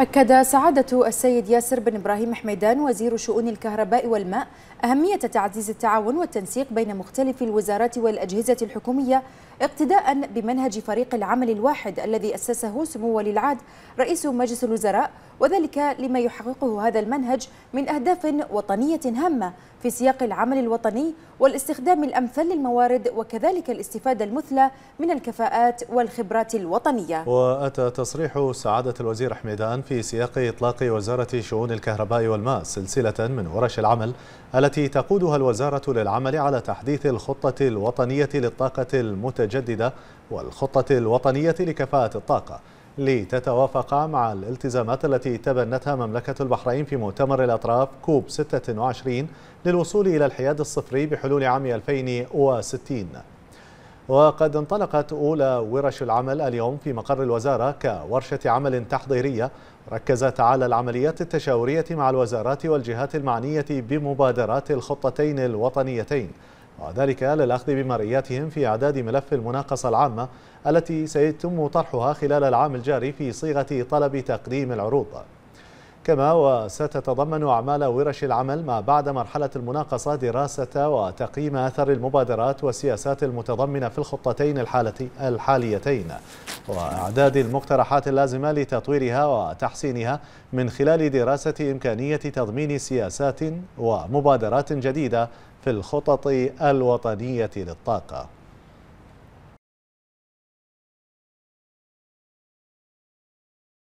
أكد سعادة السيد ياسر بن إبراهيم حميدان وزير شؤون الكهرباء والماء أهمية تعزيز التعاون والتنسيق بين مختلف الوزارات والأجهزة الحكومية اقتداء بمنهج فريق العمل الواحد الذي أسسه سمو ولي العهد رئيس مجلس الوزراء وذلك لما يحققه هذا المنهج من أهداف وطنية هامة في سياق العمل الوطني والاستخدام الأمثل للموارد وكذلك الاستفادة المثلى من الكفاءات والخبرات الوطنية وأتى تصريح سعادة الوزير حميدان في سياق إطلاق وزارة شؤون الكهرباء والماء سلسلة من ورش العمل التي تقودها الوزارة للعمل على تحديث الخطة الوطنية للطاقة المتجددة والخطة الوطنية لكفاءة الطاقة لتتوافق مع الالتزامات التي تبنتها مملكة البحرين في مؤتمر الأطراف كوب 26 للوصول إلى الحياد الصفري بحلول عام 2060 وقد انطلقت أولى ورش العمل اليوم في مقر الوزارة كورشة عمل تحضيرية ركزت على العمليات التشاورية مع الوزارات والجهات المعنية بمبادرات الخطتين الوطنيتين وذلك للأخذ بمرئياتهم في إعداد ملف المناقصة العامة التي سيتم طرحها خلال العام الجاري في صيغة طلب تقديم العروض كما وستتضمن أعمال ورش العمل ما بعد مرحلة المناقصة دراسة وتقييم أثر المبادرات والسياسات المتضمنة في الخطتين الحاليتين وإعداد المقترحات اللازمة لتطويرها وتحسينها من خلال دراسة إمكانية تضمين سياسات ومبادرات جديدة في الخطط الوطنية للطاقة